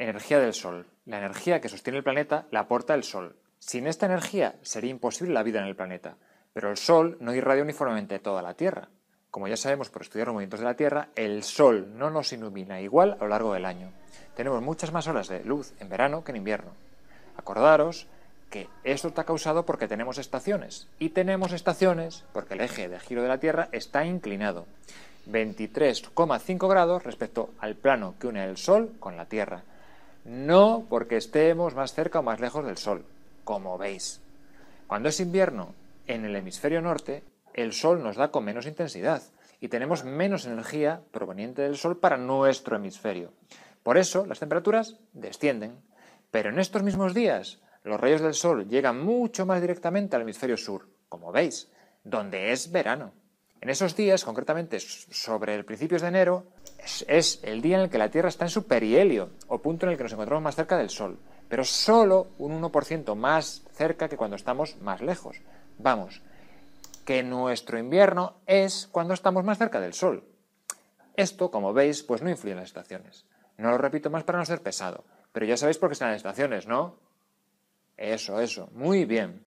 Energía del Sol. La energía que sostiene el planeta la aporta el Sol. Sin esta energía sería imposible la vida en el planeta, pero el Sol no irradia uniformemente toda la Tierra. Como ya sabemos por estudiar los movimientos de la Tierra, el Sol no nos ilumina igual a lo largo del año. Tenemos muchas más horas de luz en verano que en invierno. Acordaros que esto está causado porque tenemos estaciones, y tenemos estaciones porque el eje de giro de la Tierra está inclinado. 23,5 grados respecto al plano que une el Sol con la Tierra no porque estemos más cerca o más lejos del Sol, como veis. Cuando es invierno en el hemisferio norte, el Sol nos da con menos intensidad y tenemos menos energía proveniente del Sol para nuestro hemisferio. Por eso las temperaturas descienden. Pero en estos mismos días, los rayos del Sol llegan mucho más directamente al hemisferio sur, como veis, donde es verano. En esos días, concretamente sobre el principios de enero, es, es, el día en el que la Tierra está en su perihelio, o punto en el que nos encontramos más cerca del Sol, pero solo un 1% más cerca que cuando estamos más lejos. Vamos, que nuestro invierno es cuando estamos más cerca del Sol. Esto, como veis, pues no influye en las estaciones. No lo repito más para no ser pesado, pero ya sabéis por qué están las estaciones, ¿no? Eso, eso, muy bien.